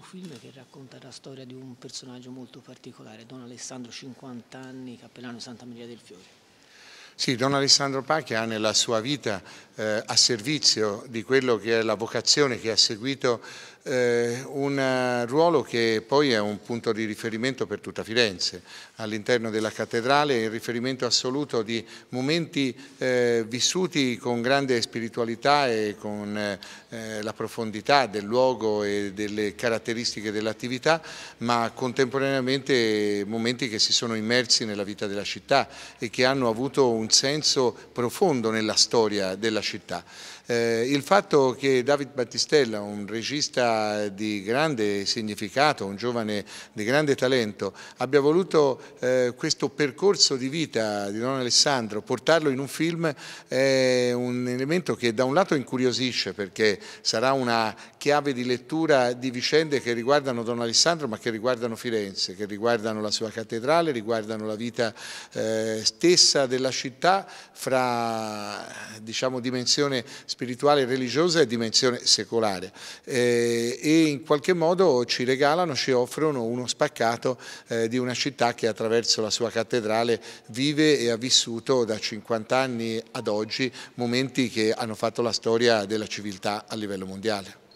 film che racconta la storia di un personaggio molto particolare, Don Alessandro, 50 anni, cappellano di Santa Maria del Fiore. Sì, Don Alessandro Pacchi ha nella sua vita eh, a servizio di quello che è la vocazione che ha seguito eh, un ruolo che poi è un punto di riferimento per tutta Firenze, all'interno della cattedrale il riferimento assoluto di momenti eh, vissuti con grande spiritualità e con eh, la profondità del luogo e delle caratteristiche dell'attività, ma contemporaneamente momenti che si sono immersi nella vita della città e che hanno avuto un senso profondo nella storia della città città. Eh, il fatto che David Battistella, un regista di grande significato, un giovane di grande talento, abbia voluto eh, questo percorso di vita di Don Alessandro, portarlo in un film, è un elemento che da un lato incuriosisce perché sarà una chiave di lettura di vicende che riguardano Don Alessandro ma che riguardano Firenze, che riguardano la sua cattedrale, riguardano la vita eh, stessa della città fra diciamo di dimensione spirituale e religiosa e dimensione secolare eh, e in qualche modo ci regalano, ci offrono uno spaccato eh, di una città che attraverso la sua cattedrale vive e ha vissuto da 50 anni ad oggi momenti che hanno fatto la storia della civiltà a livello mondiale.